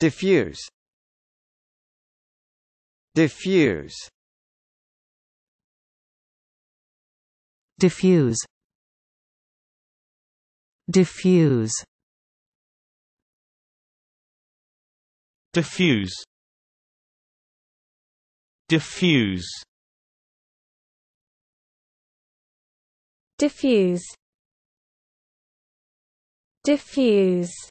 diffuse diffuse diffuse diffuse diffuse diffuse diffuse diffuse